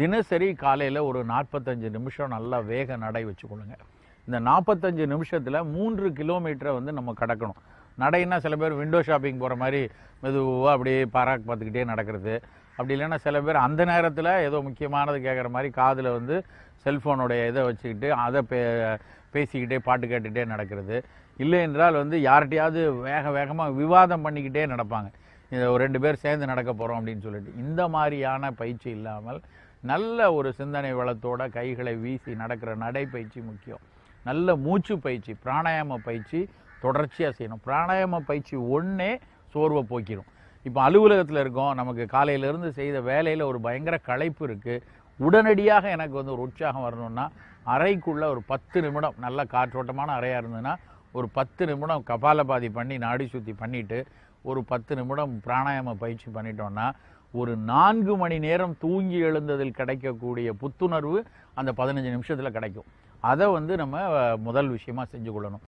தினசரி காலையில் ஒரு நாற்பத்தஞ்சு நிமிஷம் நல்லா வேக நடை வச்சுக்கொள்ளுங்க இந்த நாற்பத்தஞ்சு நிமிஷத்தில் மூன்று கிலோமீட்டரை வந்து நம்ம கடக்கணும் நடைனா சில பேர் விண்டோ ஷாப்பிங் போகிற மாதிரி மெதுவாக அப்படியே பராக் பார்த்துக்கிட்டே நடக்கிறது அப்படி இல்லைன்னா சில பேர் அந்த நேரத்தில் ஏதோ முக்கியமானது கேட்குற மாதிரி காதில் வந்து செல்ஃபோனுடைய இதை வச்சுக்கிட்டு அதை பே பேசிக்கிட்டே பாட்டு கேட்டுகிட்டே நடக்கிறது இல்லை என்றால் வந்து யார்கிட்டையாவது வேக வேகமாக விவாதம் பண்ணிக்கிட்டே நடப்பாங்க ஒரு ரெண்டு பேர் சேர்ந்து நடக்க போகிறோம் அப்படின்னு சொல்லிட்டு இந்த மாதிரியான பயிற்சி இல்லாமல் நல்ல ஒரு சிந்தனை வளத்தோட கைகளை வீசி நடக்கிற நடைப்பயிற்சி முக்கியம் நல்ல மூச்சு பயிற்சி பிராணாயாம பயிற்சி தொடர்ச்சியாக செய்யணும் பிராணாயாம பயிற்சி ஒன்றே சோர்வை போக்கிடும் இப்போ அலுவலகத்தில் இருக்கோம் நமக்கு காலையிலேருந்து செய்த வேலையில் ஒரு பயங்கர களைப்பு இருக்குது உடனடியாக எனக்கு வந்து ஒரு உற்சாகம் வரணும்னா அறைக்குள்ளே ஒரு பத்து நிமிடம் நல்ல காற்றோட்டமான அறையாக இருந்ததுன்னா ஒரு பத்து நிமிடம் கபாலபாதி பண்ணி நாடி சுற்றி பண்ணிவிட்டு ஒரு பத்து நிமிடம் பிராணாயாம பயிற்சி பண்ணிட்டோம்னா ஒரு நான்கு மணி நேரம் தூங்கி எழுந்ததில் கிடைக்கக்கூடிய புத்துணர்வு அந்த பதினஞ்சு நிமிஷத்தில் கிடைக்கும் அதை வந்து நம்ம முதல் விஷயமாக செஞ்சு கொள்ளணும்